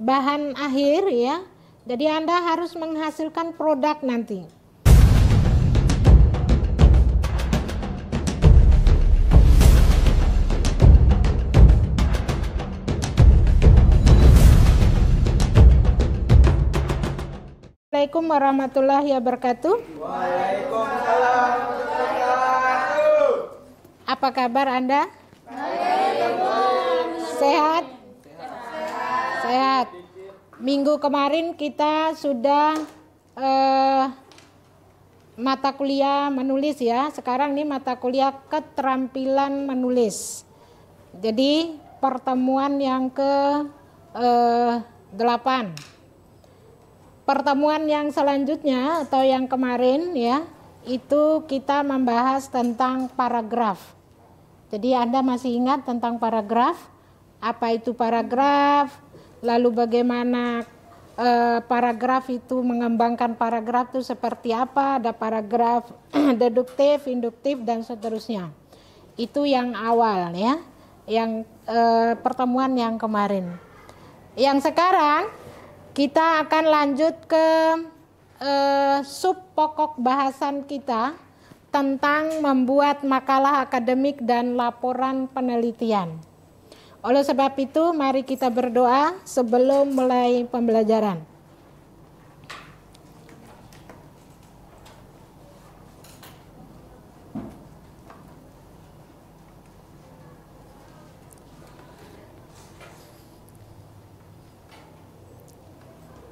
bahan akhir ya. Jadi Anda harus menghasilkan produk nanti. Assalamualaikum warahmatullahi wabarakatuh. Waalaikumsalam warahmatullahi wabarakatuh. Apa kabar Anda? Baik. Sehat? sehat. Minggu kemarin kita sudah eh, mata kuliah menulis ya. Sekarang ini mata kuliah keterampilan menulis. Jadi pertemuan yang ke eh, 8. Pertemuan yang selanjutnya atau yang kemarin ya, itu kita membahas tentang paragraf. Jadi Anda masih ingat tentang paragraf? Apa itu paragraf? lalu bagaimana eh, paragraf itu mengembangkan paragraf itu seperti apa, ada paragraf deduktif, induktif dan seterusnya. Itu yang awal ya, yang eh, pertemuan yang kemarin. Yang sekarang kita akan lanjut ke eh, sub pokok bahasan kita tentang membuat makalah akademik dan laporan penelitian. Oleh sebab itu, mari kita berdoa sebelum mulai pembelajaran.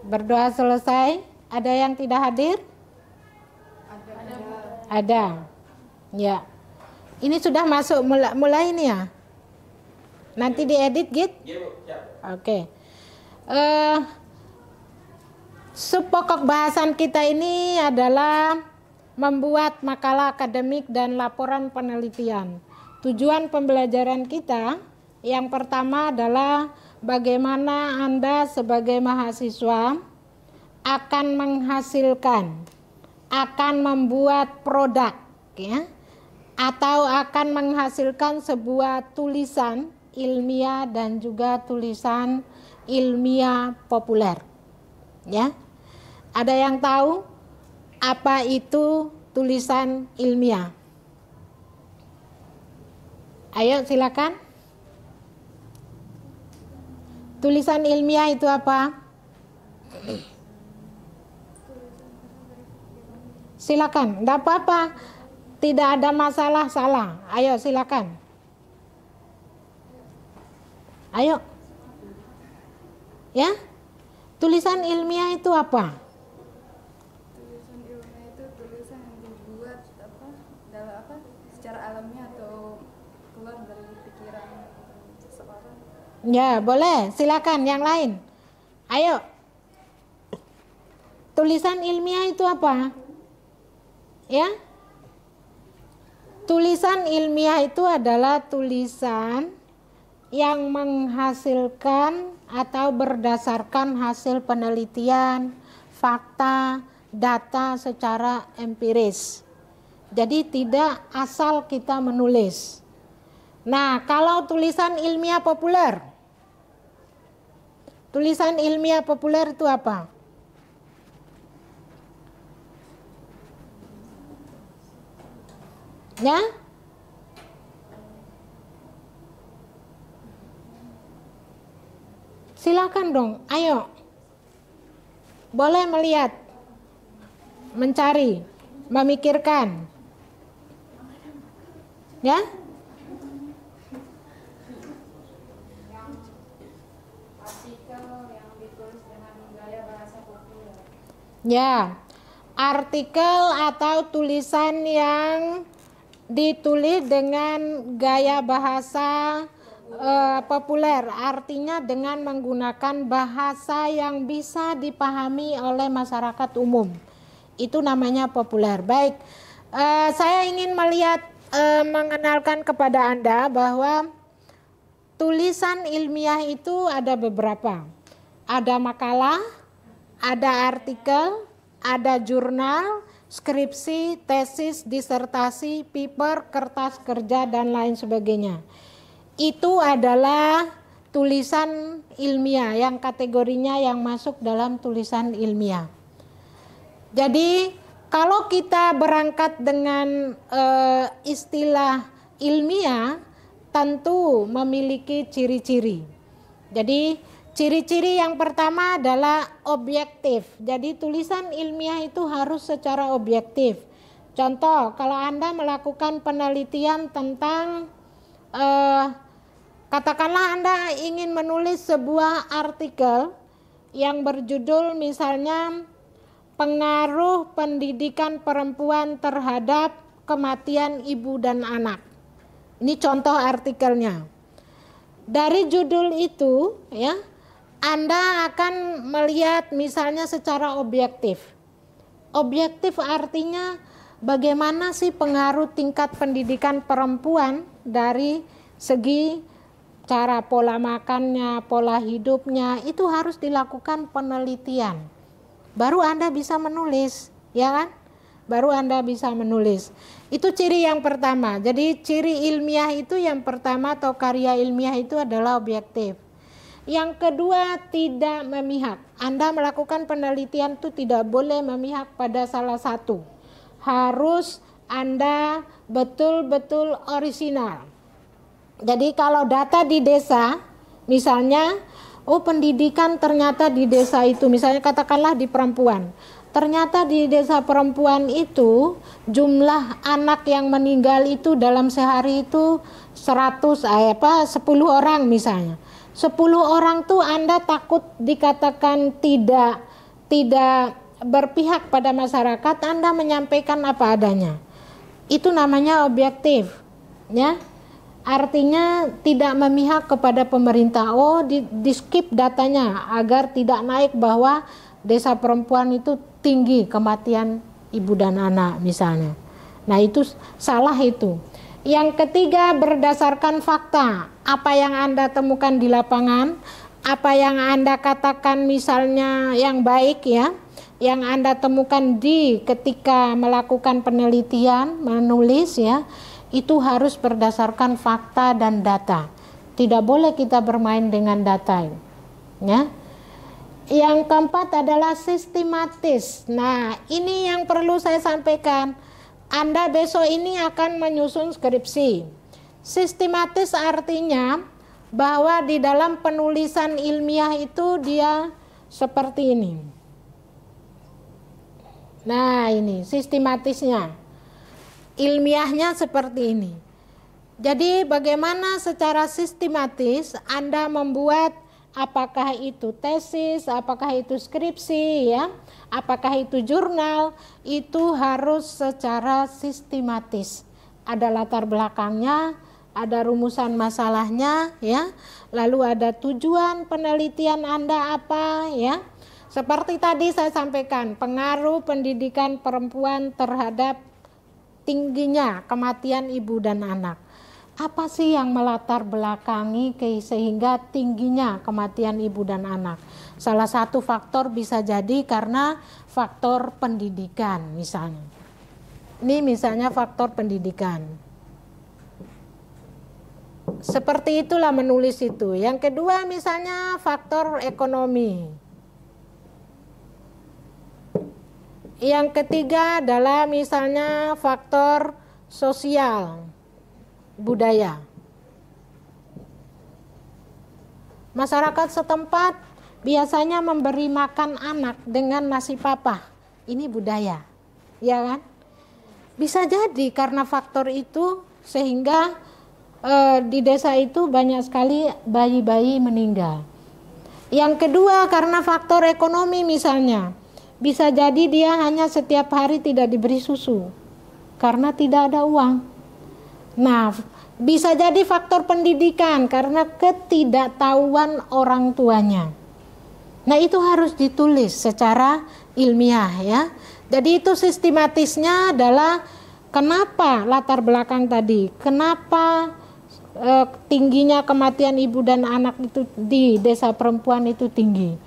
Berdoa selesai, ada yang tidak hadir? Ada. Ada. Ya. Ini sudah masuk mulai, mulai ini ya? Nanti diedit git? Iya, Oke. Okay. Uh, eh, pokok bahasan kita ini adalah membuat makalah akademik dan laporan penelitian. Tujuan pembelajaran kita yang pertama adalah bagaimana Anda sebagai mahasiswa akan menghasilkan, akan membuat produk ya atau akan menghasilkan sebuah tulisan ilmiah dan juga tulisan ilmiah populer. Ya. Ada yang tahu apa itu tulisan ilmiah? Ayo silakan. Tulisan ilmiah itu apa? Silakan, tidak apa-apa. Tidak ada masalah salah. Ayo silakan. Ayo. Ya? Tulisan ilmiah itu apa? Tulisan ilmiah itu tulisan yang dibuat apa? Dalam apa? Secara alamiah atau keluar dari pikiran seseorang. Ya, boleh. Silakan yang lain. Ayo. Tulisan ilmiah itu apa? Ya? Tulisan ilmiah itu adalah tulisan yang menghasilkan atau berdasarkan hasil penelitian, fakta, data secara empiris. Jadi tidak asal kita menulis. Nah, kalau tulisan ilmiah populer, tulisan ilmiah populer itu apa? Ya? silakan dong, ayo. Boleh melihat, mencari, memikirkan. Ya? Ya, artikel atau tulisan yang ditulis dengan gaya bahasa uh, populer artinya dengan menggunakan bahasa yang bisa dipahami oleh masyarakat umum itu namanya populer baik uh, saya ingin melihat uh, mengenalkan kepada anda bahwa tulisan ilmiah itu ada beberapa ada makalah ada artikel ada jurnal skripsi tesis disertasi paper kertas kerja dan lain sebagainya itu adalah tulisan ilmiah yang kategorinya yang masuk dalam tulisan ilmiah. Jadi kalau kita berangkat dengan e, istilah ilmiah tentu memiliki ciri-ciri. Jadi ciri-ciri yang pertama adalah objektif. Jadi tulisan ilmiah itu harus secara objektif. Contoh, kalau Anda melakukan penelitian tentang eh, Katakanlah Anda ingin menulis sebuah artikel yang berjudul misalnya pengaruh pendidikan perempuan terhadap kematian ibu dan anak. Ini contoh artikelnya. Dari judul itu ya, Anda akan melihat misalnya secara objektif. Objektif artinya bagaimana sih pengaruh tingkat pendidikan perempuan dari segi cara pola makannya, pola hidupnya itu harus dilakukan penelitian. Baru Anda bisa menulis, ya kan? Baru Anda bisa menulis. Itu ciri yang pertama. Jadi ciri ilmiah itu yang pertama atau karya ilmiah itu adalah objektif. Yang kedua tidak memihak. Anda melakukan penelitian itu tidak boleh memihak pada salah satu. Harus Anda betul-betul orisinal jadi kalau data di desa, misalnya, oh pendidikan ternyata di desa itu, misalnya katakanlah di perempuan, ternyata di desa perempuan itu jumlah anak yang meninggal itu dalam sehari itu 100 eh, apa 10 orang misalnya. 10 orang tuh Anda takut dikatakan tidak tidak berpihak pada masyarakat, Anda menyampaikan apa adanya. Itu namanya objektif, ya artinya tidak memihak kepada pemerintah oh di, di skip datanya agar tidak naik bahwa desa perempuan itu tinggi kematian ibu dan anak misalnya nah itu salah itu yang ketiga berdasarkan fakta apa yang anda temukan di lapangan apa yang anda katakan misalnya yang baik ya yang anda temukan di ketika melakukan penelitian menulis ya itu harus berdasarkan fakta dan data. Tidak boleh kita bermain dengan data. Ya. Yang keempat adalah sistematis. Nah, ini yang perlu saya sampaikan. Anda besok ini akan menyusun skripsi. Sistematis artinya bahwa di dalam penulisan ilmiah itu dia seperti ini. Nah, ini sistematisnya ilmiahnya seperti ini. Jadi bagaimana secara sistematis Anda membuat apakah itu tesis, apakah itu skripsi ya, apakah itu jurnal, itu harus secara sistematis. Ada latar belakangnya, ada rumusan masalahnya ya. Lalu ada tujuan penelitian Anda apa ya. Seperti tadi saya sampaikan, pengaruh pendidikan perempuan terhadap tingginya kematian ibu dan anak. Apa sih yang melatar belakangi sehingga tingginya kematian ibu dan anak? Salah satu faktor bisa jadi karena faktor pendidikan misalnya. Ini misalnya faktor pendidikan. Seperti itulah menulis itu. Yang kedua misalnya faktor ekonomi Yang ketiga adalah misalnya faktor sosial budaya. Masyarakat setempat biasanya memberi makan anak dengan nasi papa Ini budaya, ya kan? Bisa jadi karena faktor itu sehingga e, di desa itu banyak sekali bayi-bayi meninggal. Yang kedua karena faktor ekonomi misalnya bisa jadi dia hanya setiap hari tidak diberi susu karena tidak ada uang. Nah, bisa jadi faktor pendidikan karena ketidaktahuan orang tuanya. Nah, itu harus ditulis secara ilmiah ya. Jadi itu sistematisnya adalah kenapa latar belakang tadi, kenapa eh, tingginya kematian ibu dan anak itu di desa perempuan itu tinggi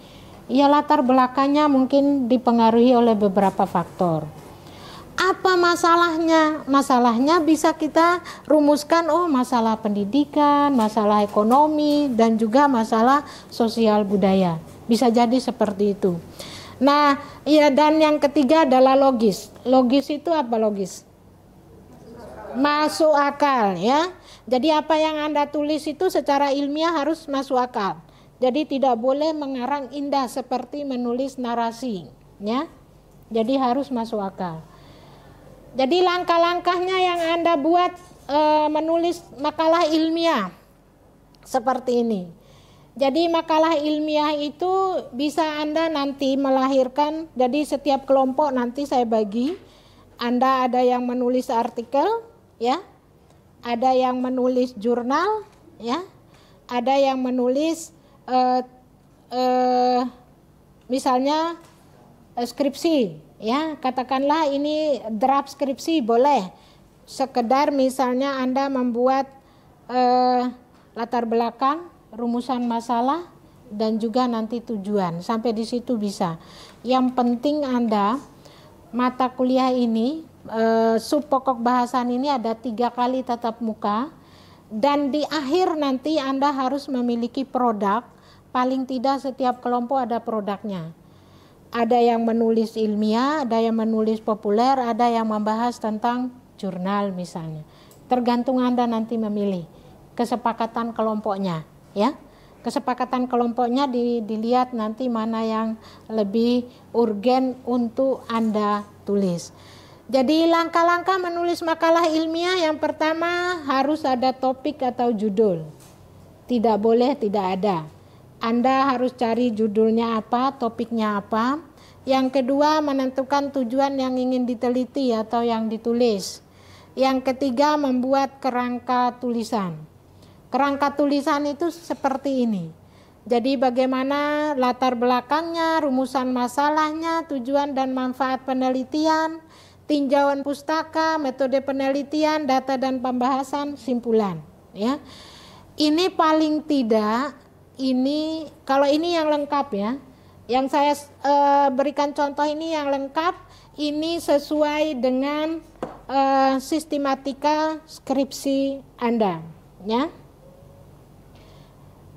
ya latar belakangnya mungkin dipengaruhi oleh beberapa faktor. Apa masalahnya? Masalahnya bisa kita rumuskan oh masalah pendidikan, masalah ekonomi dan juga masalah sosial budaya. Bisa jadi seperti itu. Nah, ya dan yang ketiga adalah logis. Logis itu apa logis? Masuk akal ya. Jadi apa yang Anda tulis itu secara ilmiah harus masuk akal jadi tidak boleh mengarang indah seperti menulis narasi, ya. Jadi harus masuk akal. Jadi langkah-langkahnya yang Anda buat e, menulis makalah ilmiah seperti ini. Jadi makalah ilmiah itu bisa Anda nanti melahirkan, jadi setiap kelompok nanti saya bagi, Anda ada yang menulis artikel, ya, ada yang menulis jurnal, ya, ada yang menulis eh, eh, misalnya eh, skripsi ya katakanlah ini draft skripsi boleh sekedar misalnya anda membuat eh, latar belakang rumusan masalah dan juga nanti tujuan sampai di situ bisa yang penting anda mata kuliah ini eh, sub pokok bahasan ini ada tiga kali tatap muka dan di akhir nanti anda harus memiliki produk paling tidak setiap kelompok ada produknya. Ada yang menulis ilmiah, ada yang menulis populer, ada yang membahas tentang jurnal misalnya. Tergantung Anda nanti memilih kesepakatan kelompoknya, ya. Kesepakatan kelompoknya di, dilihat nanti mana yang lebih urgen untuk Anda tulis. Jadi langkah-langkah menulis makalah ilmiah yang pertama harus ada topik atau judul. Tidak boleh tidak ada anda harus cari judulnya apa, topiknya apa. Yang kedua, menentukan tujuan yang ingin diteliti atau yang ditulis. Yang ketiga, membuat kerangka tulisan. Kerangka tulisan itu seperti ini. Jadi bagaimana latar belakangnya, rumusan masalahnya, tujuan dan manfaat penelitian, tinjauan pustaka, metode penelitian, data dan pembahasan, simpulan, ya. Ini paling tidak ini kalau ini yang lengkap ya. Yang saya e, berikan contoh ini yang lengkap, ini sesuai dengan e, sistematika skripsi Anda, ya.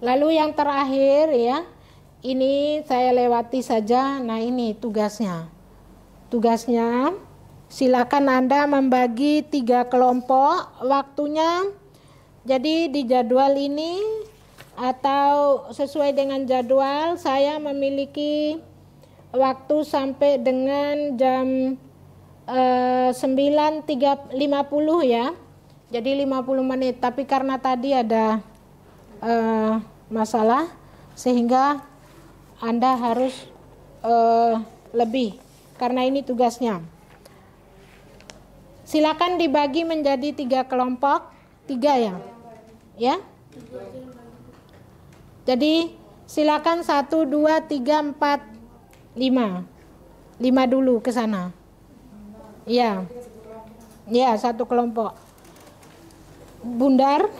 Lalu yang terakhir ya, ini saya lewati saja. Nah, ini tugasnya. Tugasnya silakan Anda membagi tiga kelompok waktunya. Jadi di jadwal ini atau sesuai dengan jadwal saya memiliki waktu sampai dengan jam eh, 9.50 ya. Jadi 50 menit, tapi karena tadi ada eh, masalah sehingga Anda harus eh, lebih karena ini tugasnya. Silakan dibagi menjadi tiga kelompok, tiga ya, ya. Jadi silakan 1 2 3 4 5. 5 dulu ke sana. Iya. Iya, satu kelompok. Bundar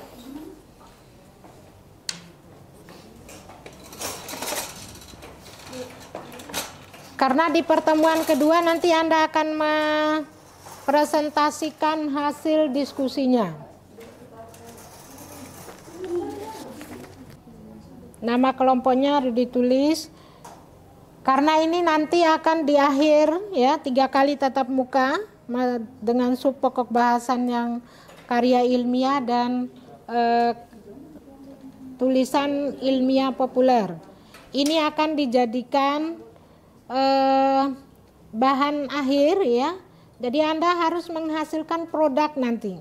Karena di pertemuan kedua nanti Anda akan mempresentasikan hasil diskusinya. Nama kelompoknya harus ditulis karena ini nanti akan di akhir ya tiga kali tatap muka dengan sub pokok bahasan yang karya ilmiah dan eh, tulisan ilmiah populer. Ini akan dijadikan eh, bahan akhir ya. Jadi Anda harus menghasilkan produk nanti.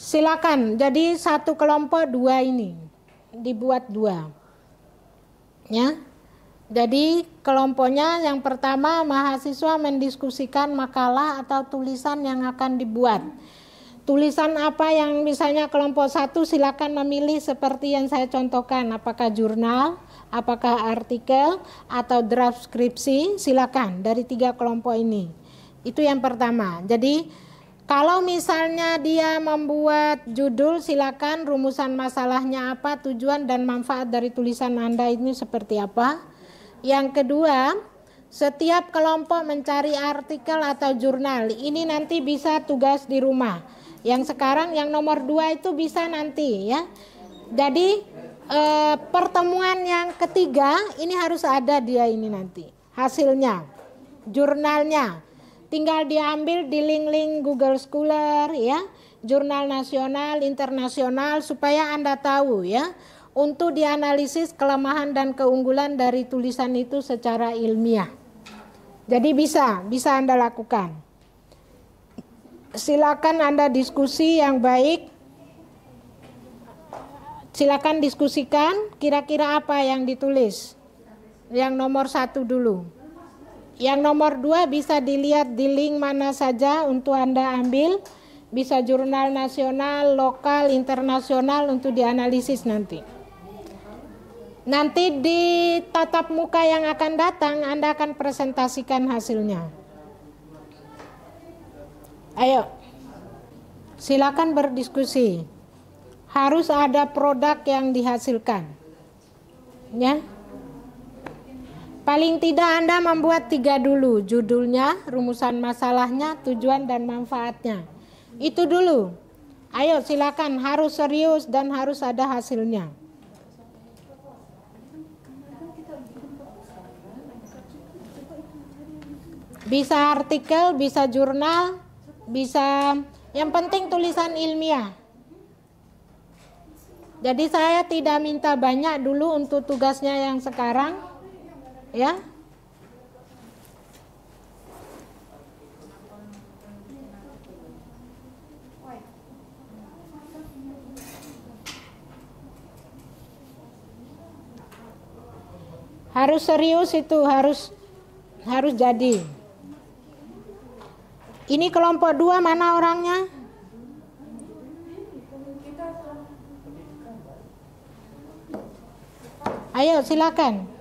Silakan. Jadi satu kelompok dua ini dibuat dua. Ya. Jadi kelompoknya yang pertama mahasiswa mendiskusikan makalah atau tulisan yang akan dibuat. Tulisan apa yang misalnya kelompok satu silakan memilih seperti yang saya contohkan, apakah jurnal, apakah artikel, atau draft skripsi, silakan dari tiga kelompok ini. Itu yang pertama. Jadi kalau misalnya dia membuat judul, silakan rumusan masalahnya apa, tujuan dan manfaat dari tulisan Anda ini seperti apa. Yang kedua, setiap kelompok mencari artikel atau jurnal. Ini nanti bisa tugas di rumah. Yang sekarang yang nomor dua itu bisa nanti ya. Jadi e, pertemuan yang ketiga ini harus ada dia ini nanti hasilnya, jurnalnya tinggal diambil di link-link Google Scholar ya, jurnal nasional, internasional supaya Anda tahu ya untuk dianalisis kelemahan dan keunggulan dari tulisan itu secara ilmiah. Jadi bisa, bisa Anda lakukan. Silakan Anda diskusi yang baik. Silakan diskusikan kira-kira apa yang ditulis. Yang nomor satu dulu. Yang nomor dua bisa dilihat di link mana saja untuk Anda ambil. Bisa jurnal nasional, lokal, internasional untuk dianalisis nanti. Nanti di tatap muka yang akan datang Anda akan presentasikan hasilnya. Ayo, silakan berdiskusi. Harus ada produk yang dihasilkan. Ya. Paling tidak Anda membuat tiga dulu, judulnya, rumusan masalahnya, tujuan dan manfaatnya. Itu dulu. Ayo silakan harus serius dan harus ada hasilnya. Bisa artikel, bisa jurnal, bisa yang penting tulisan ilmiah. Jadi saya tidak minta banyak dulu untuk tugasnya yang sekarang ya harus serius itu harus harus jadi ini kelompok dua mana orangnya ayo silakan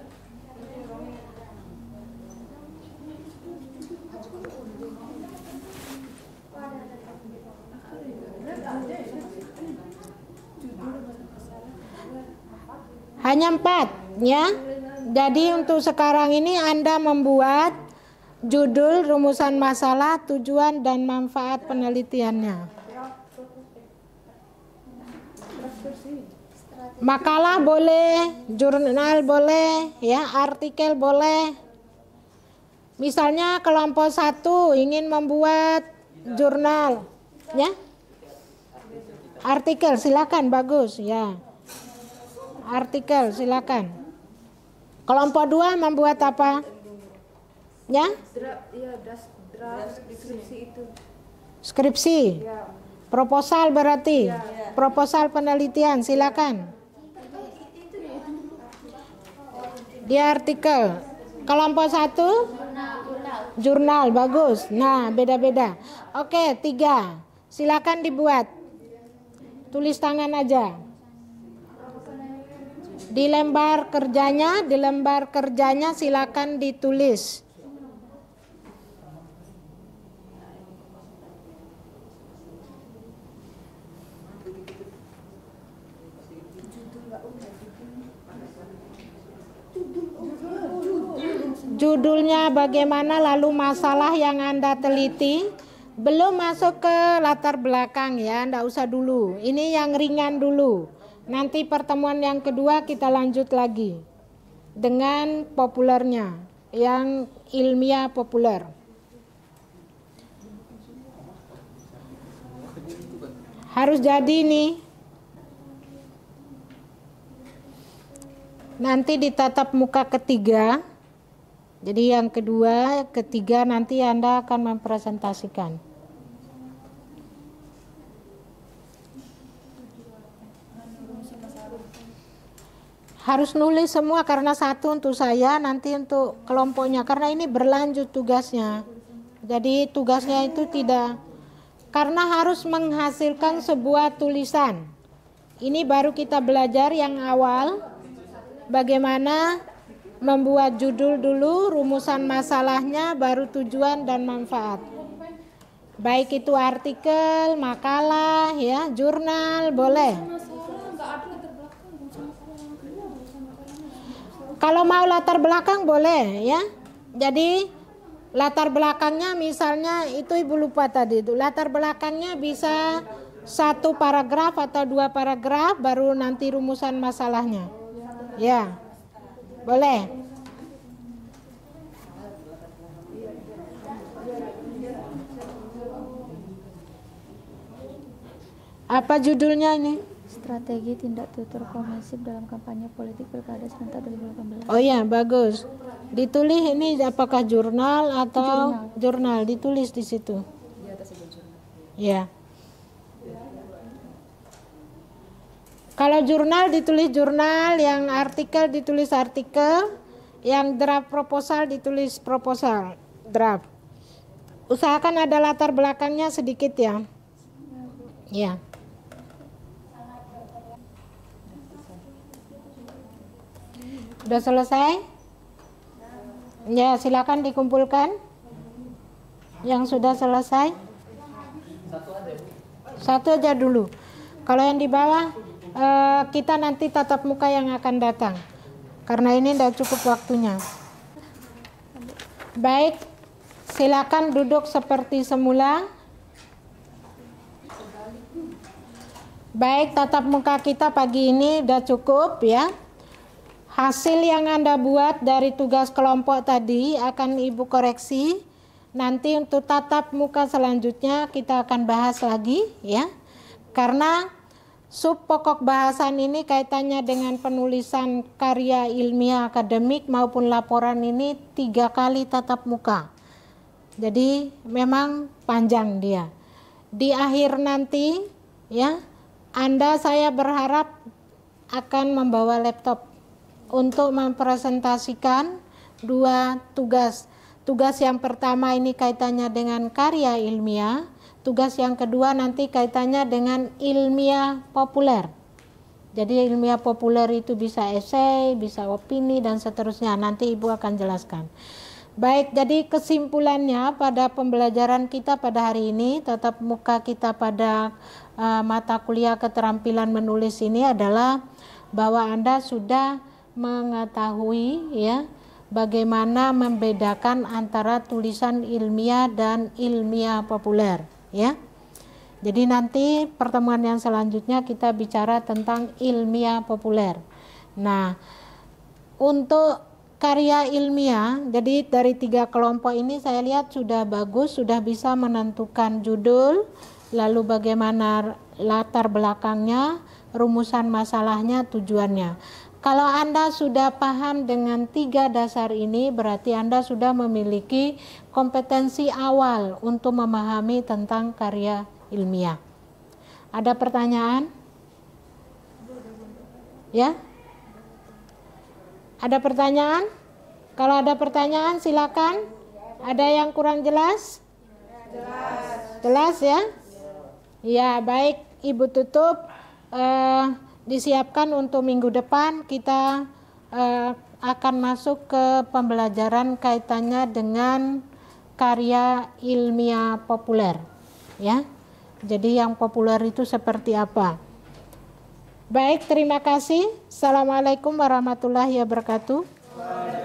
Hanya empat ya. Jadi untuk sekarang ini Anda membuat judul, rumusan masalah, tujuan dan manfaat penelitiannya. Makalah boleh, jurnal boleh, ya, artikel boleh. Misalnya kelompok satu ingin membuat jurnal, ya, artikel silakan bagus, ya artikel silakan. Kelompok dua membuat apa? Ya? Iya, skripsi itu. Skripsi. Iya. Proposal berarti. Iya. Proposal penelitian silakan. Di artikel. Kelompok satu? Jurnal bagus. Nah beda-beda. Oke tiga. Silakan dibuat. Tulis tangan aja. Di lembar kerjanya, di lembar kerjanya silakan ditulis. judulnya bagaimana lalu masalah yang Anda teliti belum masuk ke latar belakang ya, tidak usah dulu. Ini yang ringan dulu. Nanti pertemuan yang kedua kita lanjut lagi dengan populernya, yang ilmiah populer. Harus jadi nih. Nanti ditatap muka ketiga. Jadi yang kedua, ketiga nanti Anda akan mempresentasikan. harus nulis semua karena satu untuk saya nanti untuk kelompoknya karena ini berlanjut tugasnya jadi tugasnya itu tidak karena harus menghasilkan sebuah tulisan ini baru kita belajar yang awal bagaimana membuat judul dulu rumusan masalahnya baru tujuan dan manfaat baik itu artikel makalah ya jurnal boleh Kalau mau latar belakang boleh ya. Jadi latar belakangnya misalnya itu ibu lupa tadi itu latar belakangnya bisa satu paragraf atau dua paragraf baru nanti rumusan masalahnya. Ya. Boleh. Apa judulnya ini? strategi tindak tutur komisif dalam kampanye politik pilkada serentak 2018. Oh iya, bagus. Ditulis ini apakah jurnal atau jurnal, jurnal ditulis di situ. Di atas ada jurnal. Ya. Kalau jurnal ditulis jurnal, yang artikel ditulis artikel, yang draft proposal ditulis proposal draft. Usahakan ada latar belakangnya sedikit ya. Ya. Sudah selesai? Ya, silakan dikumpulkan. Yang sudah selesai? Satu aja dulu. Kalau yang di bawah, eh, kita nanti tatap muka yang akan datang. Karena ini tidak cukup waktunya. Baik, silakan duduk seperti semula. Baik, tatap muka kita pagi ini sudah cukup ya. Hasil yang Anda buat dari tugas kelompok tadi akan Ibu koreksi. Nanti untuk tatap muka selanjutnya kita akan bahas lagi ya. Karena sub pokok bahasan ini kaitannya dengan penulisan karya ilmiah akademik maupun laporan ini tiga kali tatap muka. Jadi memang panjang dia. Di akhir nanti ya Anda saya berharap akan membawa laptop untuk mempresentasikan dua tugas. Tugas yang pertama ini kaitannya dengan karya ilmiah, tugas yang kedua nanti kaitannya dengan ilmiah populer. Jadi ilmiah populer itu bisa esai, bisa opini dan seterusnya. Nanti Ibu akan jelaskan. Baik, jadi kesimpulannya pada pembelajaran kita pada hari ini, tetap muka kita pada uh, mata kuliah keterampilan menulis ini adalah bahwa Anda sudah mengetahui ya bagaimana membedakan antara tulisan ilmiah dan ilmiah populer ya. Jadi nanti pertemuan yang selanjutnya kita bicara tentang ilmiah populer. Nah, untuk karya ilmiah, jadi dari tiga kelompok ini saya lihat sudah bagus, sudah bisa menentukan judul, lalu bagaimana latar belakangnya, rumusan masalahnya, tujuannya. Kalau Anda sudah paham dengan tiga dasar ini, berarti Anda sudah memiliki kompetensi awal untuk memahami tentang karya ilmiah. Ada pertanyaan? Ya? Ada pertanyaan? Kalau ada pertanyaan silakan. Ada yang kurang jelas? Jelas. Jelas ya? Iya, baik. Ibu tutup. Uh, disiapkan untuk minggu depan kita uh, akan masuk ke pembelajaran kaitannya dengan karya ilmiah populer ya. Jadi yang populer itu seperti apa? Baik, terima kasih. Assalamualaikum warahmatullahi wabarakatuh.